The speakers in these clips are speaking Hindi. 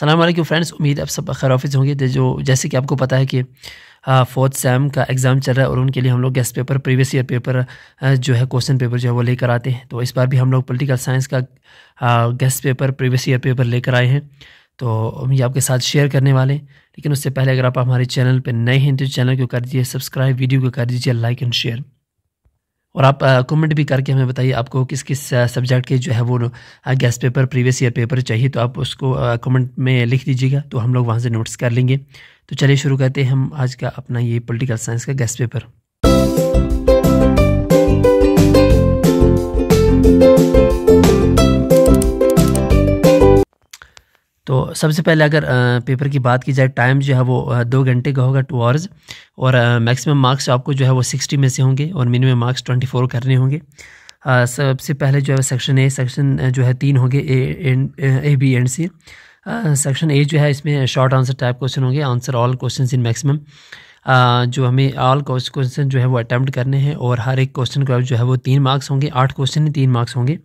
सलाम फ्रेंड्स उम्मीद आप सब खैर ऑफिस होंगे जो जैसे कि आपको पता है कि फोर्थ सेम का एग्ज़ाम चल रहा है और उनके लिए हम लोग guess paper previous year paper जो है क्वेश्चन पेपर जो है वो लेकर आते हैं तो इस बार भी हम लोग पॉलिटिकल साइंस का guess paper previous year paper लेकर आए हैं तो हम ये आपके साथ शेयर करने वाले हैं लेकिन उससे पहले अगर आप हमारे चैनल पर नए हैं तो चैनल को कर दीजिए सब्सक्राइब वीडियो को कर दीजिए लाइक एंड शेयर और आप कमेंट भी करके हमें बताइए आपको किस किस सब्जेक्ट के जो है वो guess paper previous year paper चाहिए तो आप उसको कमेंट में लिख दीजिएगा तो हम लोग वहाँ से नोट्स कर लेंगे तो चलिए शुरू करते हैं हम आज का अपना ये पॉलिटिकल साइंस का गैस पेपर तो सबसे पहले अगर पेपर की बात की जाए टाइम जो है वो दो घंटे का होगा टू आवर्स और मैक्सिमम मार्क्स तो आपको जो है वो सिक्सटी में से होंगे और मिनिमम मार्क्स ट्वेंटी फोर करने होंगे सबसे पहले जो है सेक्शन ए सेक्शन जो है तीन होंगे A and A B and C section A जो है इसमें शॉर्ट आंसर टाइप क्वेश्चन होंगे answer all question in maximum जो हमें ऑल क्वेश्चन जो है वो अटैम्प्ट करने हैं और हर एक क्वेश्चन का जो है वो तीन मार्क्स होंगे आठ क्वेश्चन तीन मार्क्स होंगे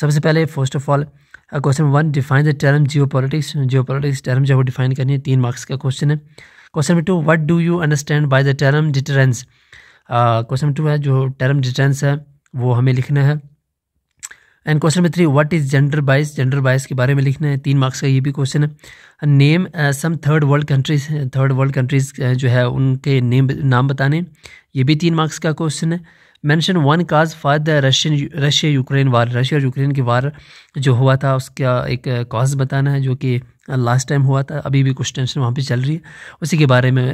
सबसे पहले first of all question one define the term geo politics geo politics term जो है वो डिफाइन करनी है तीन मार्क्स का क्वेश्चन है question number two what do you understand by the term deterrence question number two है जो टर्म डिटरेंस है वो हमें लिखना है and question number three what is gender bias gender bias के बारे में लिखना है तीन मार्क्स का ये भी क्वेश्चन है name some third world countries third world countries जो है उनके नेम नाम बताने ये भी तीन मार्क्स का क्वेश्चन है mention one cause for the Russian Russia Ukraine war Russia और यूक्रेन की वार जो हुआ था उसका एक कॉज बताना है जो कि लास्ट टाइम हुआ था अभी भी कुछ टेंशन वहाँ पे चल रही है उसी के बारे में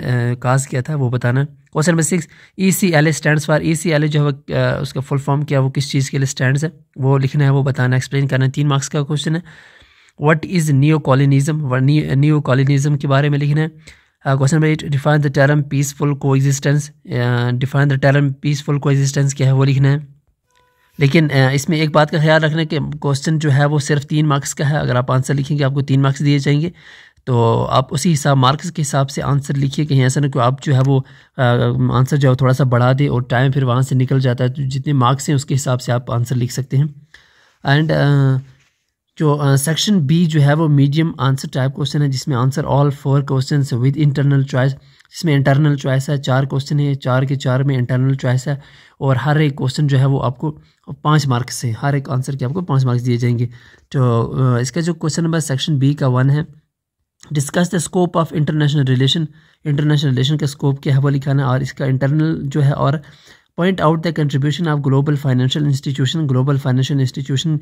काज किया था वो बताना question number six E C L A stand for E C L A जो है उसका फुल फॉर्म किया वो किस चीज़ के लिए स्टैंड है वो लिखना है वो बताना एक्सप्लेन करना है तीन मार्क्स का क्वेश्चन है what is new colonialism neo colonialism के बारे में लिखना है question number eight define the term peaceful coexistence define the term peaceful coexistence क्या है वो लिखना है लेकिन uh, इसमें एक बात का ख्याल रखना कि क्वेश्चन जो है वो सिर्फ तीन मार्क्स का है अगर आप आंसर लिखेंगे आपको तीन मार्क्स दिए जाएंगे तो आप उसी हिसाब मार्क्स के हिसाब से आंसर लिखिए कहीं ऐसा ना कि आप जो है वो आंसर uh, जो है थोड़ा सा बढ़ा दें और टाइम फिर वहाँ से निकल जाता है तो जितने मार्क्स हैं उसके हिसाब से आप आंसर लिख सकते हैं एंड जो सेक्शन बी जो है वो मीडियम आंसर टाइप क्वेश्चन है जिसमें answer all four question with internal choice जिसमें इंटरनल चॉइस है चार क्वेश्चन है चार के चार में इंटरनल चॉइस है और हर एक क्वेश्चन जो है वो आपको पाँच मार्क्स से हर एक आंसर के आपको पाँच मार्क्स दिए जाएंगे तो इसका जो क्वेश्चन नंबर सेक्शन बी का वन है discuss the scope of international relation international relation का स्कोप क्या है वो लिखाना और इसका इंटरनल जो है और point out the contribution of global financial institution global financial institution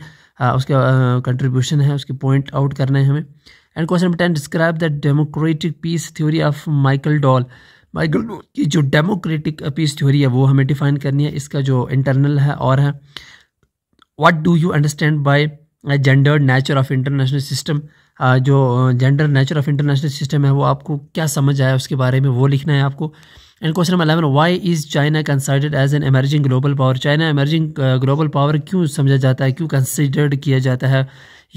उसका कंट्रीब्यूशन है उसके पॉइंट आउट करना है हमें and question number ten describe the democratic peace theory of Michael Doyle Michael Doyle की जो डेमोक्रेटिक पीस थ्योरी है वो हमें डिफाइन करनी है इसका जो इंटरनल है और है what do you understand by gender nature of international system जो gender nature of international system है वो आपको क्या समझ आया उसके बारे में वो लिखना है आपको and question number eleven why is China considered as an emerging global power China emerging global power क्यों समझा जाता है क्यों कंसिडर्ड किया जाता है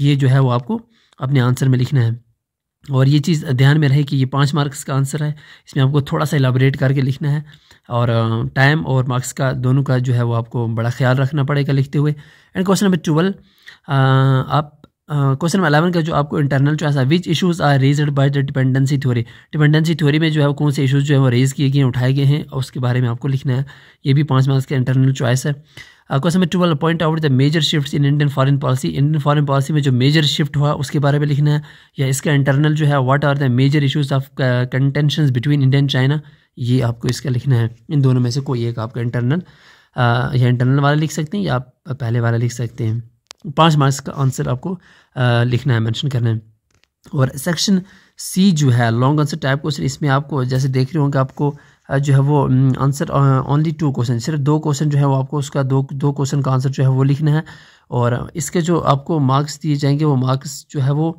ये जो है वो आपको अपने आंसर में लिखना है और ये चीज़ ध्यान में रहे कि ये पाँच मार्क्स का आंसर है इसमें आपको थोड़ा सा एलाबरेट करके लिखना है और टाइम uh, और मार्क्स का दोनों का जो है वो आपको बड़ा ख्याल रखना पड़ेगा लिखते हुए एंड क्वेश्चन नंबर ट्वेल्व आप क्वेश्चन नंबर अलेवन का जो आपको इंटरनल चॉइस है which issues are raised by the dependency theory dependency theory में जो है कौन से इशूज़ जो है वो रेज किए गए हैं उठाए गए हैं और उसके बारे में आपको लिखना है ये भी पाँच मार्क्स का इंटरनल चॉइस है question number twelve point out the major shift in Indian foreign policy Indian foreign policy में जो मेजर शिफ्ट हुआ उसके बारे में लिखना है या इसका इंटरनल जो है what are the major issues of contention between India and China ये आपको इसका लिखना है इन दोनों में से कोई एक आपका इंटरनल या इंटरनल वाला लिख सकते हैं या आप पहले वाला लिख सकते हैं पाँच मार्क्स का आंसर आपको लिखना है मैंशन करना है और सेक्शन सी जो है लॉन्ग आंसर टाइप क्वेश्चन इसमें आपको जैसे देख रहे होंगे आपको जो है वो आंसर ओनली टू क्वेश्चन सिर्फ दो क्वेश्चन जो है वो आपको उसका दो दो क्वेश्चन का आंसर जो है वो लिखना है और इसके जो आपको मार्क्स दिए जाएंगे वो मार्क्स जो है वो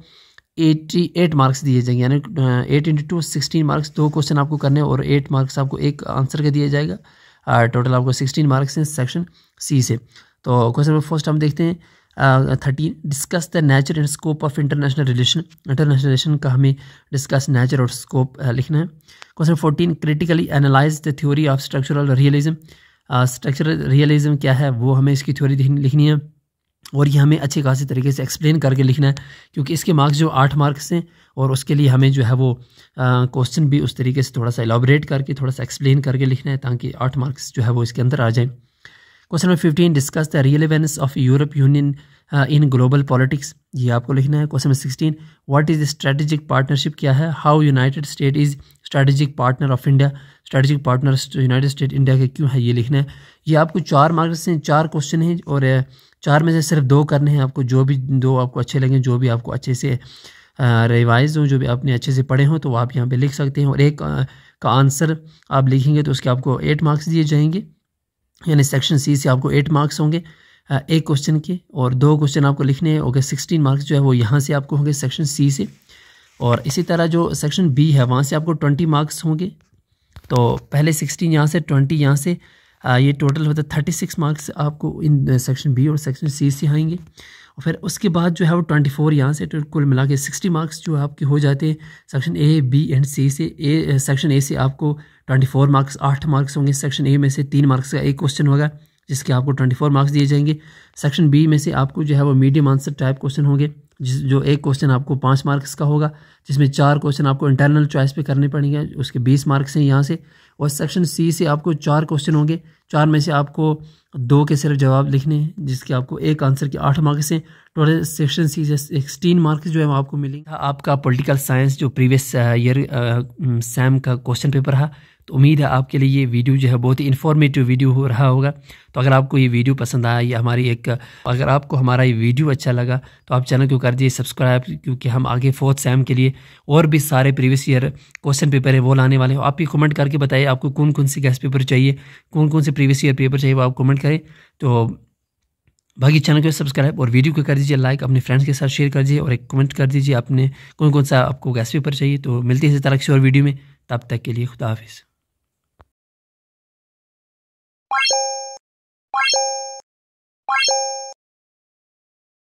एटी एट मार्क्स दिए जाएंगे यानी eight into two sixteen marks दो क्वेश्चन आपको करने और एट मार्क्स आपको एक आंसर का दिया जाएगा टोटल आपको सिक्सटीन मार्क्स हैं सेक्शन सी से तो क्वेश्चन नंबर फर्स्ट हम देखते हैं thirteen discuss the nature and scope of international relation international relation का हमें डिस्कस नेचर और स्कोप लिखना है question fourteen critically analyse the theory of structural realism structural realism क्या है वो हमें इसकी थ्योरी लिखनी है और ये हमें अच्छे खासी तरीके से एक्सप्लेन करके लिखना है क्योंकि इसके मार्क्स जो आठ मार्क्स हैं और उसके लिए हमें जो है वो क्वेश्चन भी उस तरीके से थोड़ा सा एलाबरेट करके थोड़ा सा एक्सप्लेन करके लिखना है ताकि आठ मार्क्स जो है वो इसके अंदर आ जाएँ question number fifteen discuss the relevance of Europe union in global politics ये आपको लिखना है question number sixteen what is strategic partnership क्या है how United State is strategic partner of India strategic partner United State India के क्यों है ये लिखना है ये आपको चार मार्क्स हैं चार क्वेश्चन हैं और uh, चार में से सिर्फ दो करने हैं आपको जो भी दो आपको अच्छे लगें जो भी आपको अच्छे से रिवाइज uh, हों जो भी आपने अच्छे से पढ़े हों तो आप यहाँ पर लिख सकते हैं और एक uh, का आंसर आप लिखेंगे तो उसके आपको एट मार्क्स दिए जाएंगे यानी सेक्शन सी से आपको एट मार्क्स होंगे एक क्वेश्चन के और दो क्वेश्चन आपको लिखने हैं ओके सिक्सटीन मार्क्स जो है वो यहाँ से आपको होंगे सेक्शन सी से और इसी तरह जो सेक्शन बी है वहाँ से आपको ट्वेंटी मार्क्स होंगे तो पहले सिक्सटीन यहाँ से ट्वेंटी यहाँ से आ, ये टोटल होता है थर्टी सिक्स मार्क्स आपको इन सेक्शन बी और सेक्शन सी से आएंगे और फिर उसके बाद जो है वो ट्वेंटी फोर यहाँ से तो कुल मिला के सिक्सटी मार्क्स जो आपके हो जाते हैं section A B and C से ए सेक्शन ए से आपको ट्वेंटी फोर मार्क्स आठ मार्क्स होंगे सेक्शन ए में से तीन मार्क्स का एक क्वेश्चन होगा जिसके आपको ट्वेंटी फोर मार्क्स दिए जाएंगे सेक्शन बी में से आपको जो है वो मीडियम आंसर टाइप क्वेश्चन होंगे जिस जो एक क्वेश्चन आपको पाँच मार्क्स का होगा जिसमें चार क्वेश्चन आपको इंटरनल चॉइस पे करने पड़ेंगे उसके बीस मार्क्स हैं यहाँ से और सेक्शन सी से आपको चार क्वेश्चन होंगे चार में से आपको दो के सिर्फ जवाब लिखने हैं जिसके आपको एक आंसर के आठ मार्क्स हैं टोटल सेक्शन सी से सिक्सटीन मार्क्स जो है आपको मिलेंगे आपका पोलिटिकल साइंस जो प्रीवियस ईयर सैम का क्वेश्चन पेपर रहा तो उम्मीद है आपके लिए ये वीडियो जो है बहुत ही इन्फॉर्मेटिव वीडियो हो रहा होगा तो अगर आपको ये वीडियो पसंद आया या हमारी एक अगर आपको हमारा ये वीडियो अच्छा लगा तो आप चैनल को कर दिए सब्सक्राइब क्योंकि हम आगे फोर्थ सैम के लिए और भी सारे प्रीवियस ईयर क्वेश्चन पेपर है वो लाने वाले हैं आप भी कमेंट करके बताइए आपको कौन कौन से गैस पेपर चाहिए कौन कौन से प्रीवियस ईयर पेपर चाहिए वो आप कमेंट करें तो बाकी चैनल को सब्सक्राइब और वीडियो को कर दीजिए लाइक अपने फ्रेंड्स के साथ शेयर कर दीजिए और एक कमेंट कर दीजिए अपने कौन कौन सा आपको गैस पेपर चाहिए तो मिलती है इस तरह से और वीडियो में तब तक के लिए खुदा हाफिज़